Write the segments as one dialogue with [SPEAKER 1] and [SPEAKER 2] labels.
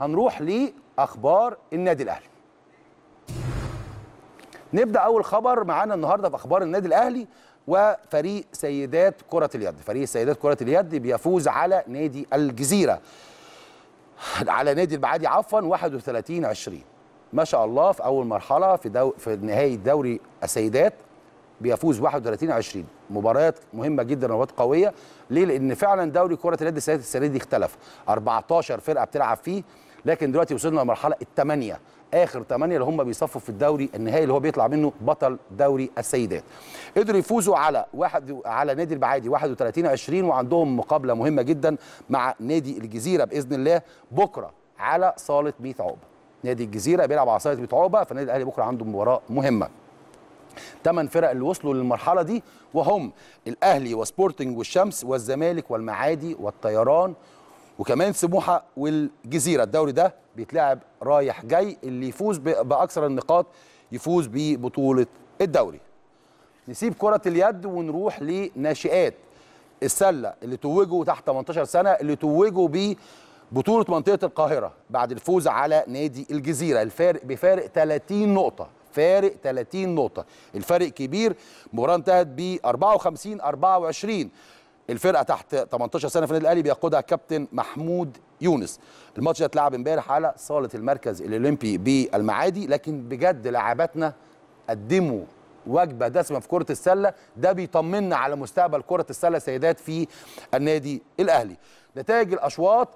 [SPEAKER 1] هنروح لاخبار النادي الاهلي نبدا اول خبر معانا النهارده في اخبار النادي الاهلي وفريق سيدات كره اليد فريق سيدات كره اليد بيفوز على نادي الجزيره على نادي المعادي عفوا 31 20 ما شاء الله في اول مرحله في دو... في نهائي دوري السيدات بيفوز 31 20 مباريات مهمه جدا ومباريات قويه ليه لان فعلا دوري كره اليد السيدات السنه دي اختلف 14 فرقه بتلعب فيه لكن دلوقتي وصلنا لمرحله الثمانيه اخر ثمانيه اللي هم بيصفوا في الدوري النهائي اللي هو بيطلع منه بطل دوري السيدات قدروا يفوزوا على واحد على نادي البعادي 31 20 وعندهم مقابله مهمه جدا مع نادي الجزيره باذن الله بكره على صاله ميت عقبه نادي الجزيره بيلعب على صاله ميت عقبه فالنادي الاهلي بكره عنده مباراه مهمه ثمان فرق اللي وصلوا للمرحله دي وهم الاهلي وسبورتنج والشمس والزمالك والمعادي والطيران وكمان سموحه والجزيره الدوري ده بيتلعب رايح جاي اللي يفوز باكثر النقاط يفوز ببطوله الدوري نسيب كره اليد ونروح لناشئات السله اللي توجوا تحت 18 سنه اللي توجوا ببطوله منطقه القاهره بعد الفوز على نادي الجزيره الفارق بفارق 30 نقطه فارق 30 نقطه الفارق كبير مباراه انتهت ب 54 24 الفرقه تحت 18 سنه في النادي الاهلي بيقودها كابتن محمود يونس الماتش ده اتلعب امبارح على صاله المركز الاولمبي بالمعادي لكن بجد لعباتنا قدموا وجبه دسمه في كره السله ده بيطمنا على مستقبل كره السله سيدات في النادي الاهلي نتائج الاشواط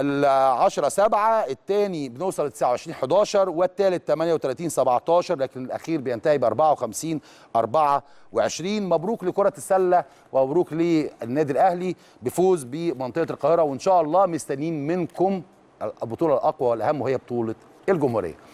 [SPEAKER 1] ال10 7 الثاني بنوصل 29 11 والثالث 38 17 لكن الاخير بينتهي ب 54 24 مبروك لكره السله ومبروك للنادي الاهلي بفوز بمنطقه القاهره وان شاء الله مستنيين منكم البطوله الاقوى والاهم وهي بطوله الجمهوريه